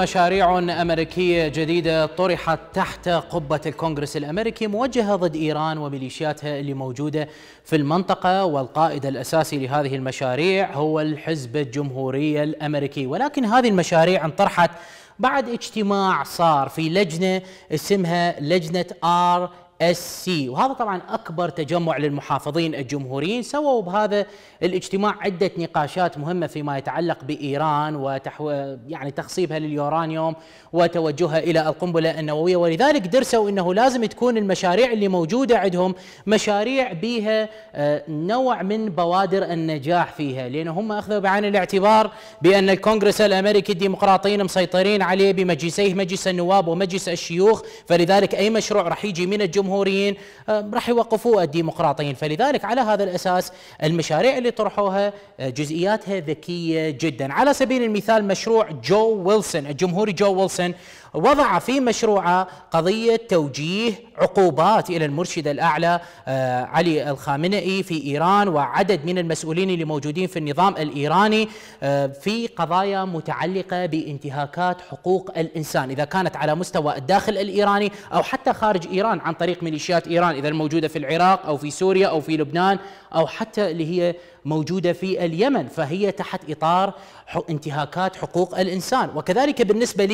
مشاريع أمريكية جديدة طرحت تحت قبة الكونغرس الأمريكي موجهة ضد إيران وميليشياتها اللي موجودة في المنطقة والقائد الأساسي لهذه المشاريع هو الحزب الجمهوري الأمريكي ولكن هذه المشاريع انطرحت بعد اجتماع صار في لجنة اسمها لجنة آر سي وهذا طبعا أكبر تجمع للمحافظين الجمهوريين سووا بهذا الاجتماع عدة نقاشات مهمة فيما يتعلق بإيران وتحو يعني تخصيبها لليورانيوم وتوجهها إلى القنبلة النووية ولذلك درسوا أنه لازم تكون المشاريع اللي موجودة عندهم مشاريع بيها آه، نوع من بوادر النجاح فيها لأن هم أخذوا بعين الاعتبار بأن الكونغرس الأمريكي الديمقراطيين مسيطرين عليه بمجلسيه مجلس النواب ومجلس الشيوخ فلذلك أي مشروع راح يجي من الجمهور الجمهوريين آه، راح يوقفوا الديمقراطيين فلذلك على هذا الأساس المشاريع اللي طرحوها آه، جزئياتها ذكية جدا على سبيل المثال مشروع جو ويلسون الجمهوري جو ويلسون وضع في مشروعه قضية توجيه عقوبات إلى المرشد الأعلى آه، علي الخامنئي في إيران وعدد من المسؤولين اللي موجودين في النظام الإيراني في قضايا متعلقة بانتهاكات حقوق الإنسان إذا كانت على مستوى الداخل الإيراني أو حتى خارج إيران عن طريق ميليشيات ايران اذا موجوده في العراق او في سوريا او في لبنان او حتى اللي هي موجوده في اليمن فهي تحت اطار انتهاكات حقوق الانسان وكذلك بالنسبه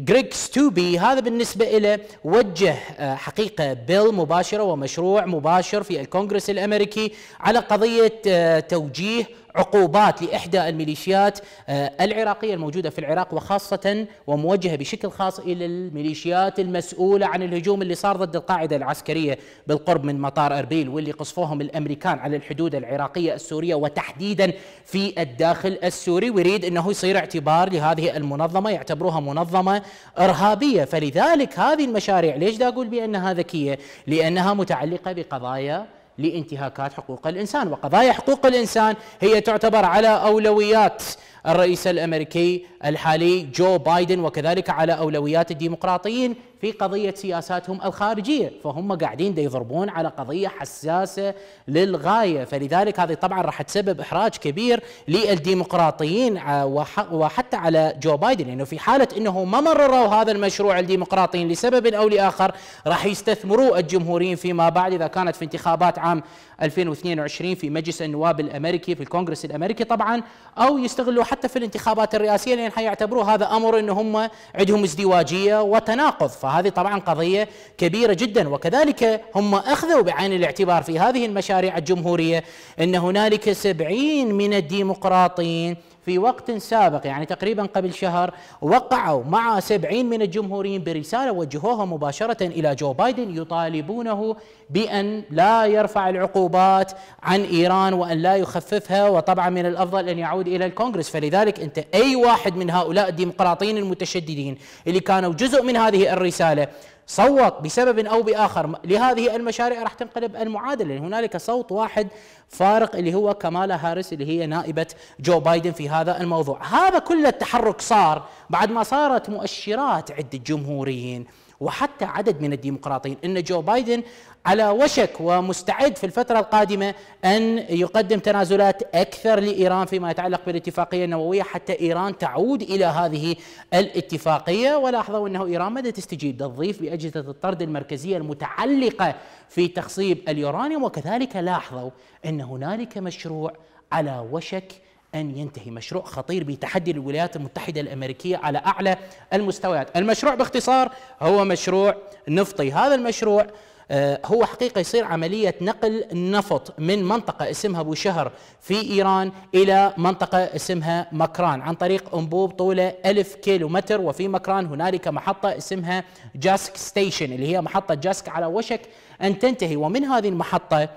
لجريج ستوبي هذا بالنسبه له وجه آه، حقيقه بيل مباشره ومشروع مباشر في الكونغرس الامريكي على قضيه آه، توجيه عقوبات لاحدى الميليشيات آه، العراقيه الموجوده في العراق وخاصه وموجهه بشكل خاص الى الميليشيات المسؤوله عن الهجوم اللي صار ضد القاعده العسكريه بالقرب من مطار اربيل واللي قصفوهم الامريكان على الحدود العراقيه السوريه وتحديدا في الداخل السوري ويريد انه يصير اعتبار لهذه المنظمه يعتبروها منظمه ارهابيه فلذلك هذه المشاريع ليش دا اقول بانها ذكيه؟ لانها متعلقه بقضايا لانتهاكات حقوق الانسان وقضايا حقوق الانسان هي تعتبر على اولويات الرئيس الامريكي الحالي جو بايدن وكذلك على اولويات الديمقراطيين في قضيه سياساتهم الخارجيه، فهم قاعدين يضربون على قضيه حساسه للغايه، فلذلك هذه طبعا راح تسبب احراج كبير للديمقراطيين آه، وحتى على جو بايدن، لانه يعني في حاله انه ما مرروا هذا المشروع الديمقراطيين لسبب او لاخر راح يستثمروا الجمهوريين فيما بعد اذا كانت في انتخابات عام 2022 في مجلس النواب الامريكي في الكونغرس الامريكي طبعا او يستغلوا حتى في الانتخابات الرئاسيه لان حيعتبروا هذا امر ان هم عندهم ازدواجيه وتناقض فهذه طبعا قضيه كبيره جدا وكذلك هم اخذوا بعين الاعتبار في هذه المشاريع الجمهوريه ان هنالك سبعين من الديمقراطيين في وقت سابق يعني تقريبا قبل شهر وقعوا مع سبعين من الجمهوريين برسالة وجهوها مباشرة إلى جو بايدن يطالبونه بأن لا يرفع العقوبات عن إيران وأن لا يخففها وطبعا من الأفضل أن يعود إلى الكونغرس فلذلك أنت أي واحد من هؤلاء الديمقراطيين المتشددين اللي كانوا جزء من هذه الرسالة صوت بسبب او باخر لهذه المشاريع راح تنقلب المعادله لان هنالك صوت واحد فارق اللي هو كمالا هاريس اللي هي نائبه جو بايدن في هذا الموضوع، هذا كل التحرك صار بعد ما صارت مؤشرات عند الجمهوريين وحتى عدد من الديمقراطيين ان جو بايدن على وشك ومستعد في الفتره القادمه ان يقدم تنازلات اكثر لايران فيما يتعلق بالاتفاقيه النوويه حتى ايران تعود الى هذه الاتفاقيه ولاحظوا انه ايران ماذا تستجيب تضيف باجهزه الطرد المركزيه المتعلقه في تخصيب اليورانيوم وكذلك لاحظوا ان هنالك مشروع على وشك أن ينتهي مشروع خطير بتحدي الولايات المتحدة الأمريكية على أعلى المستويات المشروع باختصار هو مشروع نفطي هذا المشروع آه، هو حقيقة يصير عملية نقل نفط من منطقة اسمها أبو شهر في إيران إلى منطقة اسمها مكران عن طريق أنبوب طوله ألف كيلو متر وفي مكران هنالك محطة اسمها جاسك ستيشن اللي هي محطة جاسك على وشك أن تنتهي ومن هذه المحطة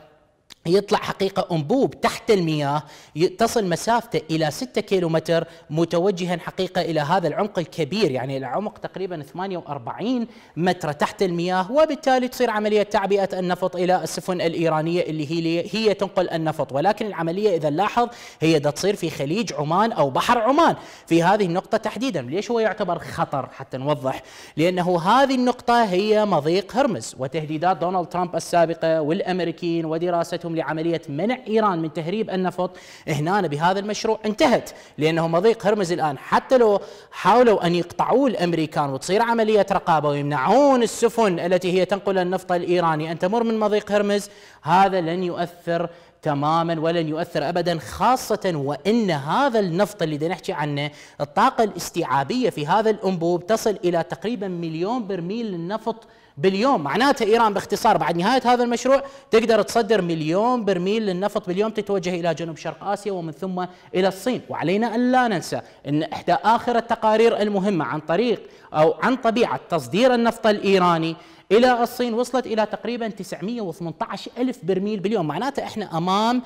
يطلع حقيقة أنبوب تحت المياه تصل مسافته إلى 6 كيلومتر متوجها حقيقة إلى هذا العمق الكبير يعني العمق تقريبا 48 متر تحت المياه وبالتالي تصير عملية تعبئة النفط إلى السفن الإيرانية اللي هي هي تنقل النفط ولكن العملية إذا نلاحظ هي دا تصير في خليج عمان أو بحر عمان في هذه النقطة تحديدا ليش هو يعتبر خطر حتى نوضح لأنه هذه النقطة هي مضيق هرمز وتهديدات دونالد ترامب السابقة والأمريكيين ودراستهم جهودهم لعملية منع إيران من تهريب النفط هنا بهذا المشروع انتهت لأنه مضيق هرمز الآن حتى لو حاولوا أن يقطعوه الأمريكان وتصير عملية رقابة ويمنعون السفن التي هي تنقل النفط الإيراني أن تمر من مضيق هرمز هذا لن يؤثر تماما ولن يؤثر ابدا خاصه وان هذا النفط اللي بدنا نحكي عنه الطاقه الاستيعابيه في هذا الانبوب تصل الى تقريبا مليون برميل للنفط باليوم معناته ايران باختصار بعد نهايه هذا المشروع تقدر تصدر مليون برميل للنفط باليوم تتوجه الى جنوب شرق اسيا ومن ثم الى الصين وعلينا ان لا ننسى ان احدى اخر التقارير المهمه عن طريق او عن طبيعه تصدير النفط الايراني الى الصين وصلت الى تقريبا 918 الف برميل باليوم معناته احنا امام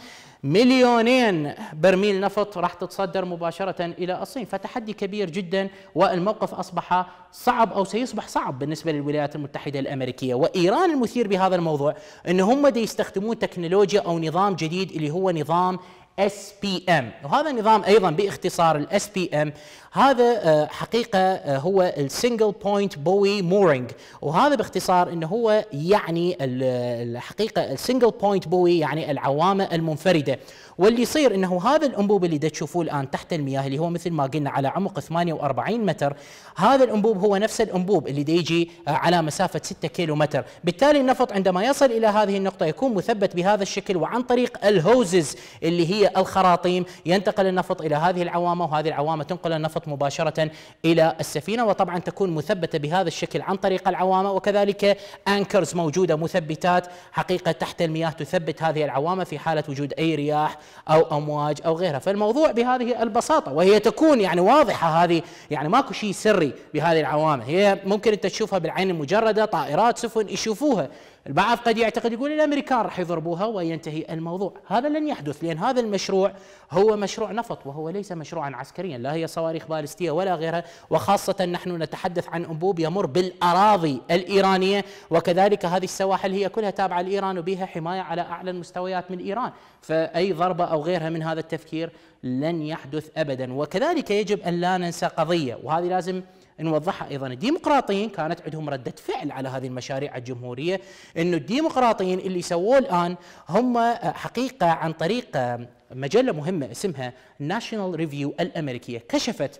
مليونين برميل نفط راح تتصدر مباشرة إلى الصين فتحدي كبير جدا والموقف أصبح صعب أو سيصبح صعب بالنسبة للولايات المتحدة الأمريكية وإيران المثير بهذا الموضوع أن هم دي يستخدمون تكنولوجيا أو نظام جديد اللي هو نظام اس بي ام وهذا النظام ايضا باختصار الاس بي ام هذا آه، حقيقه آه، هو السنجل بوينت بوي مورينج وهذا باختصار انه هو يعني الحقيقه السنجل بوينت بوي يعني العوامه المنفرده واللي يصير انه هذا الانبوب اللي تشوفوه الان تحت المياه اللي هو مثل ما قلنا على عمق 48 متر هذا الانبوب هو نفس الانبوب اللي يجي آه، على مسافه 6 كيلو متر بالتالي النفط عندما يصل الى هذه النقطه يكون مثبت بهذا الشكل وعن طريق الهوزز اللي هي الخراطيم ينتقل النفط إلى هذه العوامة وهذه العوامة تنقل النفط مباشرة إلى السفينة وطبعا تكون مثبتة بهذا الشكل عن طريق العوامة وكذلك أنكرز موجودة مثبتات حقيقة تحت المياه تثبت هذه العوامة في حالة وجود أي رياح أو أمواج أو غيرها فالموضوع بهذه البساطة وهي تكون يعني واضحة هذه يعني ماكو شيء سري بهذه العوامة هي ممكن أنت تشوفها بالعين المجردة طائرات سفن يشوفوها البعض قد يعتقد يقول الأمريكان راح يضربوها وينتهي الموضوع هذا لن يحدث لأن هذا المشروع هو مشروع نفط وهو ليس مشروعا عسكريا لا هي صواريخ بالستية ولا غيرها وخاصة نحن نتحدث عن أنبوب يمر بالأراضي الإيرانية وكذلك هذه السواحل هي كلها تابعة لإيران وبها حماية على أعلى المستويات من إيران فأي ضربة أو غيرها من هذا التفكير لن يحدث أبدا وكذلك يجب أن لا ننسى قضية وهذه لازم نوضحها ايضا الديمقراطيين كانت عندهم رده فعل على هذه المشاريع الجمهوريه انه الديمقراطيين اللي سووه الان هم آه، حقيقه عن طريق آه، مجله مهمه اسمها ناشونال ريفيو الامريكيه كشفت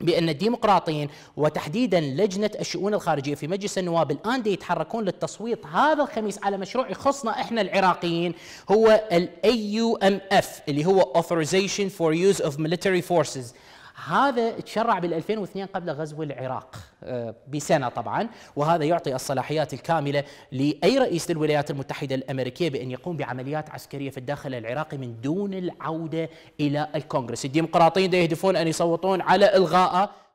بأن الديمقراطيين وتحديدا لجنة الشؤون الخارجية في مجلس النواب الآن دي يتحركون للتصويت هذا الخميس على مشروع يخصنا احنا العراقيين هو الـ AUMF اللي هو Authorization for Use of Military Forces هذا تشرع بال2002 قبل غزو العراق آه، بسنة طبعا وهذا يعطي الصلاحيات الكاملة لأي رئيس للولايات المتحدة الأمريكية بأن يقوم بعمليات عسكرية في الداخل العراقي من دون العودة إلى الكونغرس الديمقراطيين يهدفون أن يصوتون على إلغاء